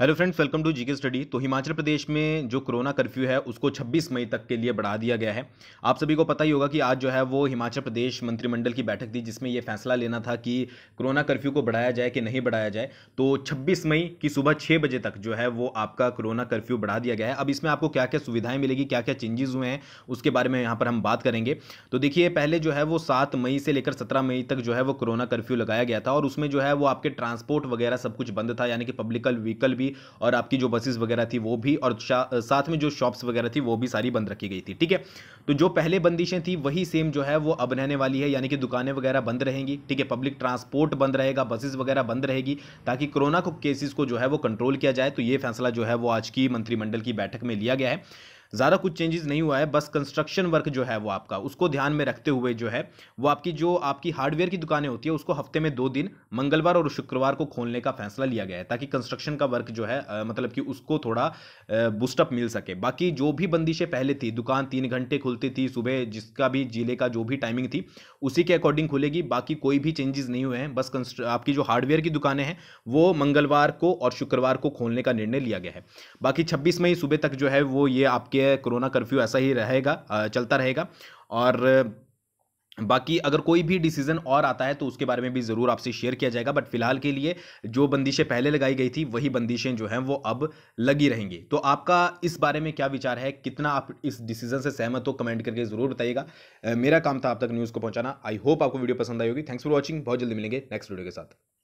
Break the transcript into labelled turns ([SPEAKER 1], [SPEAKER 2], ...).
[SPEAKER 1] hello friends welcome to GK study तो हिमाचल प्रदेश में जो कोरोना कर्फ्यू है उसको 26 मई तक के लिए बढ़ा दिया गया है आप सभी को पता ही होगा कि आज जो है वो हिमाचल प्रदेश मंत्रिमंडल की बैठक थी जिसमें ये फैसला लेना था कि कोरोना कर्फ्यू को बढ़ाया जाए कि नहीं बढ़ाया जाए तो 26 मई की सुबह छः बजे तक जो है वो आपका कोरोना कर्फ्यू बढ़ा दिया गया है अब इसमें आपको क्या क्या सुविधाएँ मिलेगी क्या क्या चेंजेस हुए हैं उसके बारे में यहाँ पर हम बात करेंगे तो देखिए पहले जो है वो सात मई से लेकर सत्रह मई तक जो है वो कोरोना कर्फ्यू लगाया गया था और उसमें जो है वो आपके ट्रांसपोर्ट वगैरह सब कुछ बंद था यानी कि पब्लिकल व्हीकल भी भी और आपकी जो बसेस वगैरह थी वो भी और साथ में जो शॉप्स वगैरह थी वो भी सारी बंद रखी गई थी ठीक है तो जो पहले बंदिशें थी वही सेम जो है वो अब रहने वाली है यानी कि दुकानें वगैरह बंद रहेंगी ठीक है पब्लिक ट्रांसपोर्ट बंद रहेगा बसेस वगैरह बंद रहेगी ताकि कोरोना को केसेस को जो है वो कंट्रोल किया जाए तो ये फैसला जो है वो आज की मंत्रिमंडल की बैठक में लिया गया है ज़्यादा कुछ चेंजेस नहीं हुआ है बस कंस्ट्रक्शन वर्क जो है वो आपका उसको ध्यान में रखते हुए जो है वो आपकी जो आपकी हार्डवेयर की दुकानें होती है उसको हफ्ते में दो दिन मंगलवार और शुक्रवार को खोलने का फैसला लिया गया है ताकि कंस्ट्रक्शन का वर्क जो है आ, मतलब कि उसको थोड़ा बूस्टअप मिल सके बाकी जो भी बंदिशें पहले थी दुकान तीन घंटे खुलती थी सुबह जिसका भी जिले का जो भी टाइमिंग थी उसी के अकॉर्डिंग खुलेगी बाकी कोई भी चेंजेस नहीं हुए हैं बस आपकी जो हार्डवेयर की दुकानें हैं वो मंगलवार को और शुक्रवार को खोलने का निर्णय लिया गया है बाकी छब्बीस मई सुबह तक जो है वो ये आपके कि कोरोना कर्फ्यू ऐसा ही रहेगा चलता रहेगा और बाकी अगर कोई भी डिसीजन और आता है तो उसके बारे में भी ज़रूर आपसे शेयर किया जाएगा बट फिलहाल के लिए जो बंदिशें पहले लगाई गई थी वही बंदिशें जो हैं वो अब लगी रहेंगी तो आपका इस बारे में क्या विचार है कितना आप इस डिसीजन से सहमत हो कमेंट करके ज़रूर बताइएगा मेरा काम था आप तक न्यूज़ को पहुंचाना आई होप आपको वीडियो पसंद आई होगी थैंक्स फॉर वॉचिंग बहुत जल्दी मिलेंगे नेक्स्ट वीडियो के साथ